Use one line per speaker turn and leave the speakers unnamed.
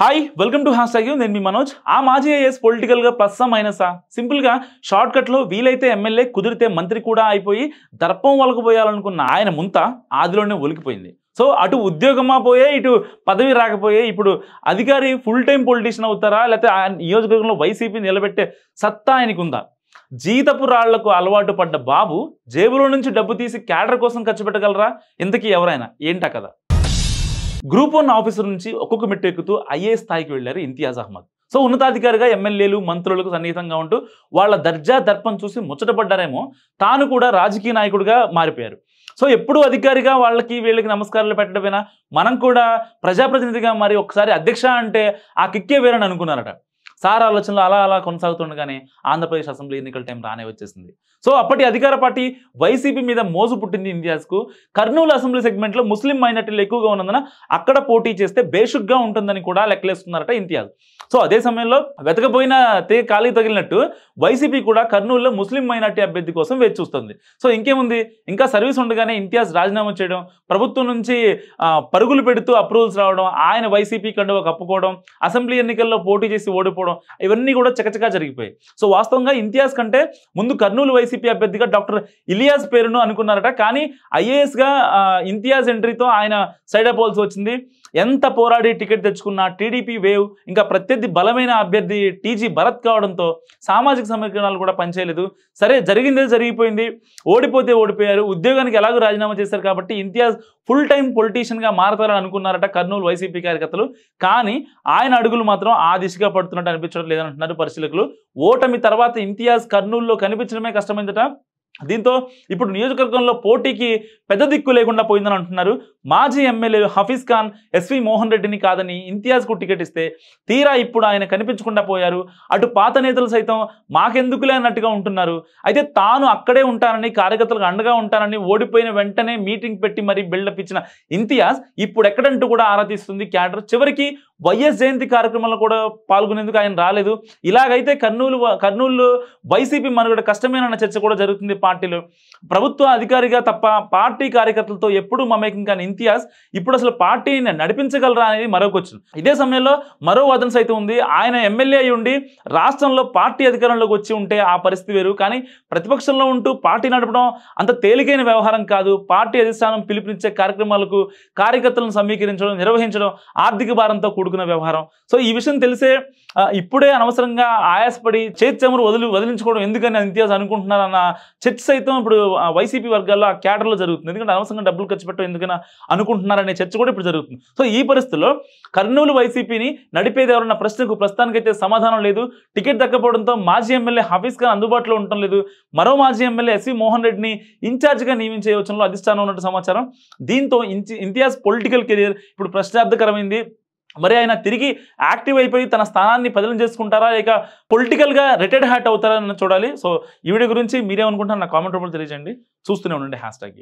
hi welcome to hash tag నేను మీ మనోజ్ ఆ మాజీ ఐఎస్ పొలిటికల్గా ప్లస్సా మైనసా సింపుల్గా షార్ట్కట్లో వీలైతే ఎమ్మెల్యే కుదిరితే మంత్రి కూడా అయిపోయి దర్పం వలకపోయాలనుకున్న ఆయన ముంత ఆదిలోనే ఒలికిపోయింది సో అటు ఉద్యోగమా పోయే ఇటు పదవి రాకపోయే ఇప్పుడు అధికారి ఫుల్ టైం పొలిటీషియన్ అవుతారా లేకపోతే ఆయన నియోజకవర్గంలో వైసీపీ నిలబెట్టే సత్తా ఆయనకు ఉందా జీతపు రాళ్లకు అలవాటు పడ్డ బాబు జేబులో నుంచి డబ్బు తీసి క్యాడర్ కోసం ఖర్చు పెట్టగలరా ఇంతకీ ఎవరైనా ఏంటా కదా గ్రూప్ వన్ ఆఫీసర్ నుంచి ఒక్కొక్క మెట్టు ఎక్కుతూ ఐఏ స్థాయికి వెళ్ళారు ఇంతియాజ్ అహ్మద్ సో ఉన్నతాధికారిగా ఎమ్మెల్యేలు మంత్రులకు సన్నిహితంగా ఉంటూ వాళ్ళ దర్జా దర్పం చూసి ముచ్చటపడ్డారేమో తాను కూడా రాజకీయ నాయకుడిగా మారిపోయారు సో ఎప్పుడు అధికారిగా వాళ్ళకి వీళ్ళకి నమస్కారాలు పెట్టడమేనా మనం కూడా ప్రజాప్రతినిధిగా మరి ఒకసారి అధ్యక్ష అంటే ఆ కిక్కే వేరని అనుకున్నారట సార్ ఆలోచనలు అలా అలా కొనసాగుతుండగానే ఆంధ్రప్రదేశ్ అసెంబ్లీ ఎన్నికల టైం రానే వచ్చేసింది సో అప్పటి అధికార పార్టీ వైసీపీ మీద మోజు పుట్టింది ఇండియాస్కు కర్నూలు అసెంబ్లీ సెగ్మెంట్లో ముస్లిం మైనార్టీలు ఎక్కువగా ఉన్నందున అక్కడ పోటీ చేస్తే బేషుగ్గా ఉంటుందని కూడా లెక్కలేస్తున్నారట ఇంతియాజ్ సో అదే సమయంలో వెతకపోయిన తే ఖాళీ తగిలినట్టు వైసీపీ కూడా కర్నూలులో ముస్లిం మైనార్టీ అభ్యర్థి కోసం వేచి చూస్తుంది సో ఇంకేముంది ఇంకా సర్వీస్ ఉండగానే ఇంతియాజ్ రాజీనామా చేయడం ప్రభుత్వం నుంచి పరుగులు పెడుతూ అప్రూవల్స్ రావడం ఆయన వైసీపీ కండువ కప్పుకోవడం అసెంబ్లీ ఎన్నికల్లో పోటీ చేసి ఓడిపోవడం రావడం ఇవన్నీ కూడా చకచకా జరిగిపోయాయి సో వాస్తవంగా ఇంతియాజ్ కంటే ముందు కర్నూలు వైసీపీ అభ్యర్థిగా డాక్టర్ ఇలియాస్ పేరును అనుకున్నారట కానీ ఐఏఎస్గా ఇంతియాజ్ ఎంట్రీతో ఆయన సైడ్ అపోవాల్సి వచ్చింది ఎంత పోరాడి టికెట్ తెచ్చుకున్న టీడీపీ వేవ్ ఇంకా ప్రత్యర్థి బలమైన అభ్యర్థి టీజీ భరత్ కావడంతో సామాజిక సమీకరణాలు కూడా పనిచేయలేదు సరే జరిగిందే జరిగిపోయింది ఓడిపోతే ఓడిపోయారు ఉద్యోగానికి ఎలాగో రాజీనామా చేశారు కాబట్టి ఇంతియాజ్ ఫుల్ టైం పొలిటీషియన్గా మారతారని అనుకున్నారట కర్నూలు వైసీపీ కార్యకర్తలు కానీ ఆయన అడుగులు మాత్రం ఆ దిశగా పడుతున్నట్టు కనిపించడం అంటున్నారు పరిశీలకులు ఓటమి తర్వాత ఇంతియాజ్ కర్నూలులో కనిపించడమే కష్టమైందట దీంతో ఇప్పుడు నియోజకవర్గంలో పోటీకి పెద్ద దిక్కు లేకుండా పోయిందని అంటున్నారు మాజీ ఎమ్మెల్యేలు హఫీజ్ ఖాన్ ఎస్వి మోహన్ రెడ్డిని కాదని ఇంతియాజ్కు టికెట్ ఇస్తే తీరా ఇప్పుడు ఆయన కనిపించకుండా పోయారు అటు పాత నేతలు సైతం మాకెందుకులే అన్నట్టుగా ఉంటున్నారు అయితే తాను అక్కడే ఉంటానని కార్యకర్తలకు అండగా ఉంటానని ఓడిపోయిన వెంటనే మీటింగ్ పెట్టి మరీ బిల్డప్ ఇచ్చిన ఇంతియాజ్ ఇప్పుడు ఎక్కడంటూ కూడా ఆరాధిస్తుంది క్యాడర్ చివరికి వైఎస్ జయంతి కార్యక్రమంలో కూడా పాల్గొనేందుకు ఆయన రాలేదు ఇలాగైతే కర్నూలు కర్నూలు వైసీపీ మనుగడ కష్టమేనన్న చర్చ కూడా జరుగుతుంది పార్టీలు ప్రభుత్వ అధికారిగా తప్ప పార్టీ కార్యకర్తలతో ఎప్పుడు మమేకం కాని ఇంతియాజ్ ఇప్పుడు అసలు పార్టీని నడిపించగలరా అనేది మరొక వచ్చింది ఇదే సమయంలో మరో వదన సైతం ఉంది ఆయన ఎమ్మెల్యే అయి ఉండి రాష్ట్రంలో పార్టీ అధికారంలోకి వచ్చి ఉంటే ఆ పరిస్థితి వేరు కానీ ప్రతిపక్షంలో ఉంటూ పార్టీ నడపడం అంత తేలికైన వ్యవహారం కాదు పార్టీ అధిష్టానం పిలుపునిచ్చే కార్యక్రమాలకు కార్యకర్తలను సమీకరించడం నిర్వహించడం ఆర్థిక భారంతో కూడుకున్న వ్యవహారం సో ఈ విషయం తెలిసే ఇప్పుడే అనవసరంగా ఆయాసపడి చేతి చెమురు వదిలి వదిలించుకోవడం ఎందుకని ఇంతియాజ్ అనుకుంటున్నారన్న చర్చ చర్చ సైతం ఇప్పుడు వైసీపీ వర్గాల్లో ఆ క్యాడర్లో జరుగుతుంది ఎందుకంటే అనవసరంగా డబ్బులు ఖర్చు పెట్టడం ఎందుకైనా అనుకుంటున్నారనే చర్చ కూడా ఇప్పుడు జరుగుతుంది సో ఈ పరిస్థితుల్లో కర్నూలు వైసీపీని నడిపేది ఎవరన్న ప్రశ్నకు ప్రస్తుతానికైతే సమాధానం లేదు టికెట్ దక్కపోవడంతో మాజీ ఎమ్మెల్యే హఫీజ్ ఖాన్ అందుబాటులో ఉండటం లేదు మరో మాజీ ఎమ్మెల్యే ఎస్వి మోహన్ రెడ్డిని ఇన్ఛార్జ్గా నియమించే యోచనలో అధిష్టానం ఉన్నట్టు సమాచారం దీంతో ఇంతియాజ్ పొలిటికల్ కెరియర్ ఇప్పుడు ప్రశ్నార్థకరమైంది మరి ఆయన తిరిగి యాక్టివ్ అయిపోయి తన స్థానాన్ని పదిలం చేసుకుంటారా లేక పొలిటికల్గా రిటైర్డ్ హ్యాట్ అవుతారా అని చూడాలి సో ఈ వీడియో గురించి మీరేమనుకుంటున్నారు నా కామెంట్ రూపంలో తెలియజేయండి చూస్తూనే ఉండండి హ్యాష్ ట్యాగ్